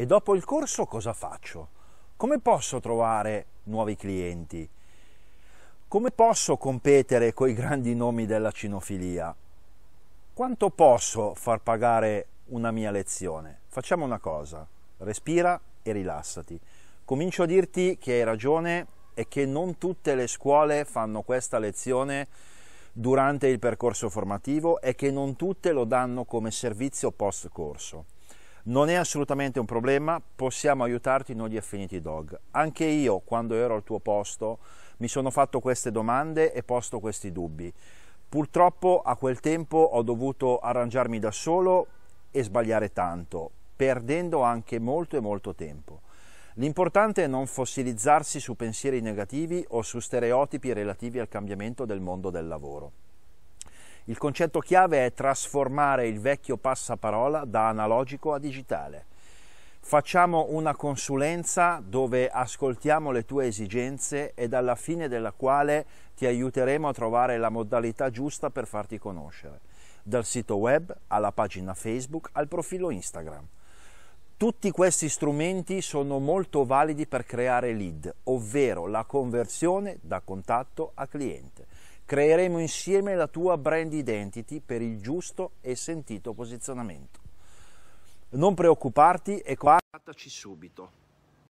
E dopo il corso cosa faccio? Come posso trovare nuovi clienti? Come posso competere con i grandi nomi della cinofilia? Quanto posso far pagare una mia lezione? Facciamo una cosa, respira e rilassati. Comincio a dirti che hai ragione e che non tutte le scuole fanno questa lezione durante il percorso formativo e che non tutte lo danno come servizio post corso. Non è assolutamente un problema, possiamo aiutarti noi Affinity Dog. Anche io, quando ero al tuo posto, mi sono fatto queste domande e posto questi dubbi. Purtroppo a quel tempo ho dovuto arrangiarmi da solo e sbagliare tanto, perdendo anche molto e molto tempo. L'importante è non fossilizzarsi su pensieri negativi o su stereotipi relativi al cambiamento del mondo del lavoro. Il concetto chiave è trasformare il vecchio passaparola da analogico a digitale. Facciamo una consulenza dove ascoltiamo le tue esigenze e alla fine della quale ti aiuteremo a trovare la modalità giusta per farti conoscere, dal sito web alla pagina Facebook al profilo Instagram. Tutti questi strumenti sono molto validi per creare lead, ovvero la conversione da contatto a cliente. Creeremo insieme la tua brand identity per il giusto e sentito posizionamento. Non preoccuparti e guardaci subito.